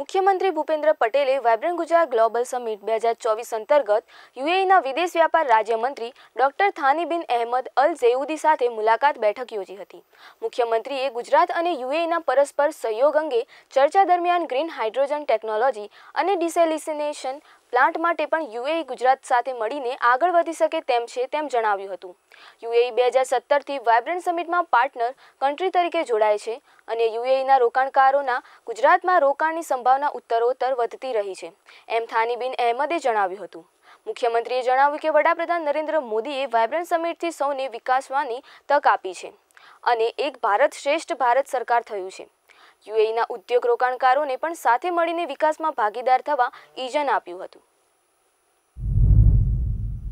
મુખ્યમંત્રી ભૂપેન્દ્ર પટેલે vibrant Gujarat global summit બે હજાર ચોવીસ અંતર્ગત યુએઈના વિદેશ વ્યાપાર રાજ્યમંત્રી ડોક્ટર થાનીબિન અહેમદ અલ ઝેઉદી સાથે મુલાકાત બેઠક યોજી હતી મુખ્યમંત્રીએ ગુજરાત અને યુએઈના પરસ્પર સહયોગ અંગે ચર્ચા દરમિયાન ગ્રીન હાઇડ્રોજન ટેકનોલોજી અને ડિસેલિસિનેશન પ્લાન્ટ માટે પણ યુએઈ ગુજરાત સાથે મળીને આગળ વધી શકે તેમ છે તેમ જણાવ્યું હતું યુએઈ બે હજાર સત્તરથી વાયબ્રન્ટ સમિટમાં પાર્ટનર કન્ટ્રી તરીકે જોડાય છે અને યુએઈના રોકાણકારોના ગુજરાતમાં રોકાણની સંભાવના ઉત્તરોત્તર વધતી રહી છે એમ થાનીબિન અહેમદે જણાવ્યું હતું મુખ્યમંત્રીએ જણાવ્યું કે વડાપ્રધાન નરેન્દ્ર મોદીએ વાયબ્રન્ટ સમિટથી સૌને વિકાસવાની તક આપી છે અને એક ભારત શ્રેષ્ઠ ભારત સરકાર થયું છે યુએઈના ઉદ્યોગ રોકાણકારોને પણ સાથે મળીને વિકાસમાં ભાગીદાર થવા ઈજન આપ્યું હતું